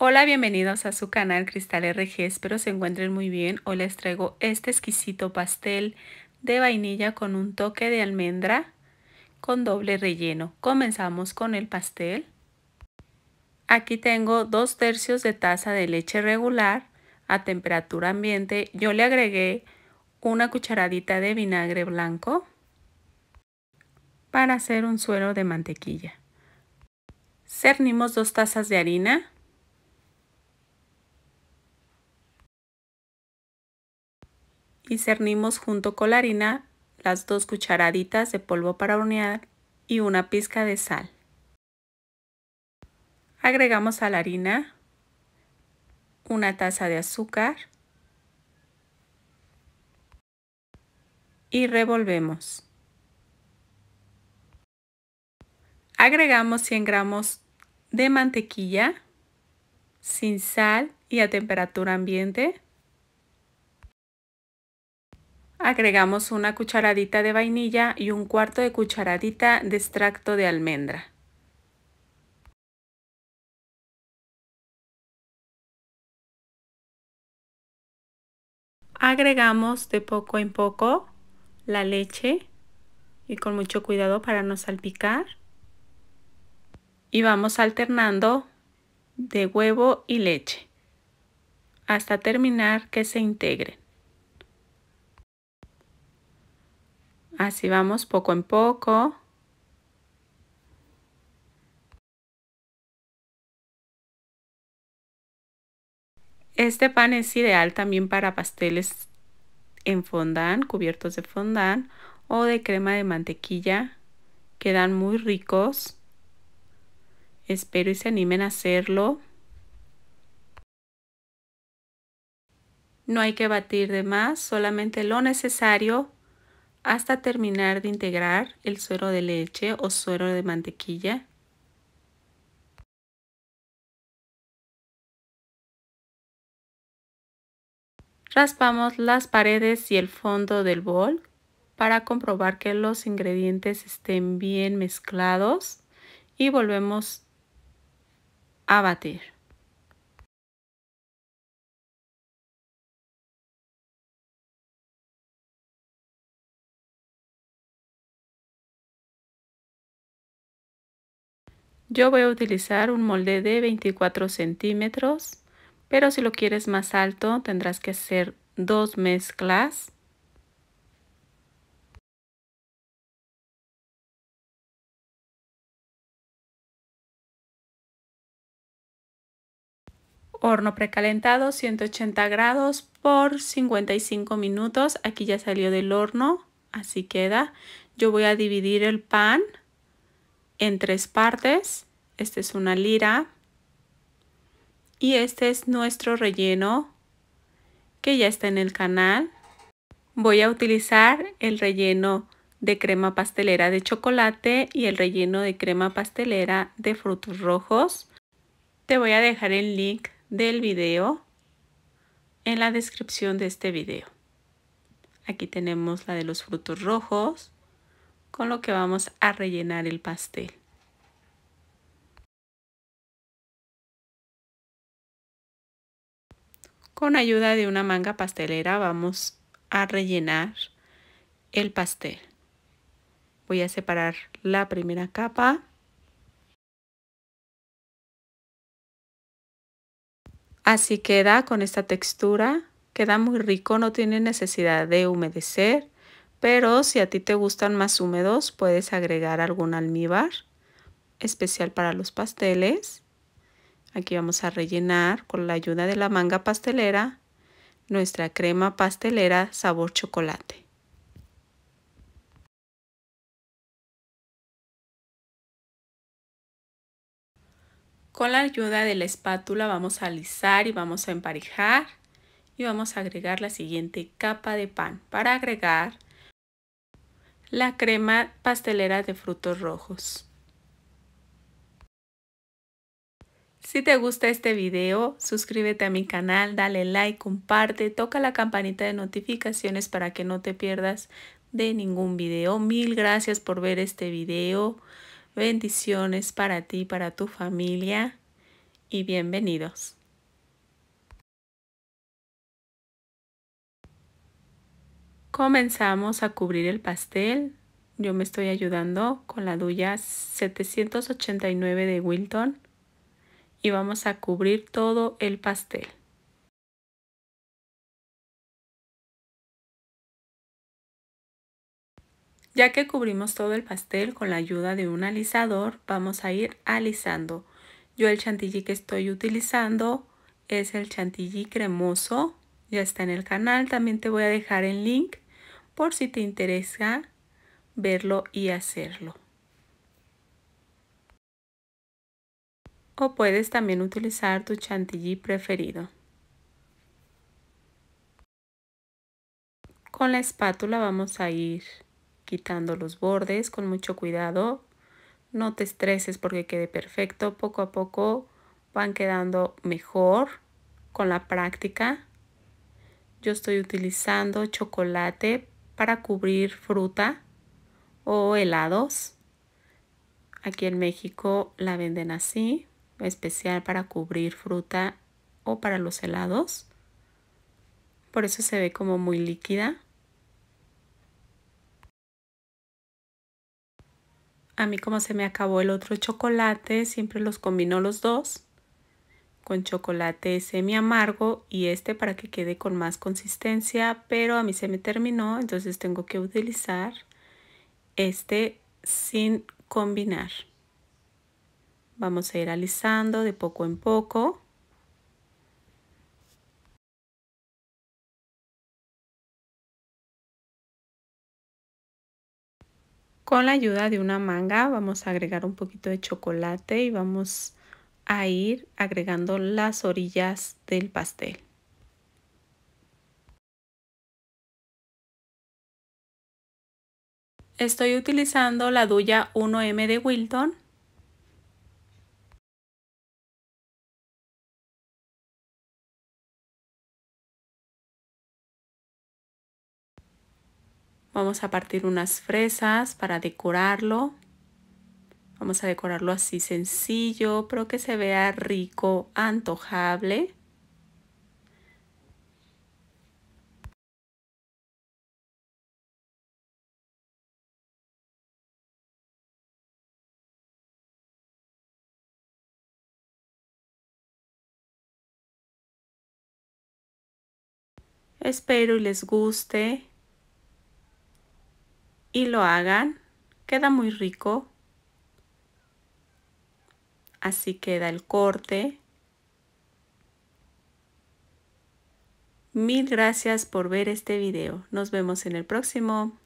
Hola, bienvenidos a su canal Cristal RG, espero se encuentren muy bien. Hoy les traigo este exquisito pastel de vainilla con un toque de almendra con doble relleno. Comenzamos con el pastel. Aquí tengo dos tercios de taza de leche regular a temperatura ambiente. Yo le agregué una cucharadita de vinagre blanco para hacer un suero de mantequilla. Cernimos dos tazas de harina y cernimos junto con la harina las dos cucharaditas de polvo para hornear y una pizca de sal. Agregamos a la harina una taza de azúcar y revolvemos. Agregamos 100 gramos de mantequilla sin sal y a temperatura ambiente agregamos una cucharadita de vainilla y un cuarto de cucharadita de extracto de almendra. Agregamos de poco en poco la leche y con mucho cuidado para no salpicar. Y vamos alternando de huevo y leche hasta terminar que se integren. Así vamos poco en poco. Este pan es ideal también para pasteles en fondant, cubiertos de fondant o de crema de mantequilla. Quedan muy ricos. Espero y se animen a hacerlo. No hay que batir de más, solamente lo necesario hasta terminar de integrar el suero de leche o suero de mantequilla. Raspamos las paredes y el fondo del bol para comprobar que los ingredientes estén bien mezclados y volvemos a batir. Yo voy a utilizar un molde de 24 centímetros, pero si lo quieres más alto tendrás que hacer dos mezclas. Horno precalentado 180 grados por 55 minutos. Aquí ya salió del horno, así queda. Yo voy a dividir el pan en tres partes. este es una lira. Y este es nuestro relleno que ya está en el canal. Voy a utilizar el relleno de crema pastelera de chocolate y el relleno de crema pastelera de frutos rojos. Te voy a dejar el link del video en la descripción de este video. Aquí tenemos la de los frutos rojos con lo que vamos a rellenar el pastel. Con ayuda de una manga pastelera vamos a rellenar el pastel. Voy a separar la primera capa. Así queda con esta textura, queda muy rico, no tiene necesidad de humedecer. Pero si a ti te gustan más húmedos, puedes agregar algún almíbar especial para los pasteles. Aquí vamos a rellenar con la ayuda de la manga pastelera nuestra crema pastelera sabor chocolate. Con la ayuda de la espátula vamos a alisar y vamos a emparejar y vamos a agregar la siguiente capa de pan para agregar la crema pastelera de frutos rojos. Si te gusta este video, suscríbete a mi canal, dale like, comparte, toca la campanita de notificaciones para que no te pierdas de ningún video. Mil gracias por ver este video. Bendiciones para ti, para tu familia y bienvenidos. Comenzamos a cubrir el pastel. Yo me estoy ayudando con la duya 789 de Wilton. Y vamos a cubrir todo el pastel. Ya que cubrimos todo el pastel con la ayuda de un alisador, vamos a ir alisando. Yo el chantilly que estoy utilizando es el chantilly cremoso. Ya está en el canal. También te voy a dejar el link por si te interesa verlo y hacerlo. O puedes también utilizar tu chantilly preferido. Con la espátula vamos a ir quitando los bordes con mucho cuidado. No te estreses porque quede perfecto. Poco a poco van quedando mejor con la práctica. Yo estoy utilizando chocolate para cubrir fruta o helados. Aquí en México la venden así, especial para cubrir fruta o para los helados. Por eso se ve como muy líquida. A mí como se me acabó el otro chocolate, siempre los combino los dos con chocolate semi amargo y este para que quede con más consistencia, pero a mí se me terminó, entonces tengo que utilizar este sin combinar. Vamos a ir alisando de poco en poco. Con la ayuda de una manga vamos a agregar un poquito de chocolate y vamos a ir agregando las orillas del pastel. Estoy utilizando la duya 1M de Wilton. Vamos a partir unas fresas para decorarlo. Vamos a decorarlo así sencillo, pero que se vea rico, antojable. Espero y les guste y lo hagan. Queda muy rico así queda el corte. Mil gracias por ver este video. Nos vemos en el próximo.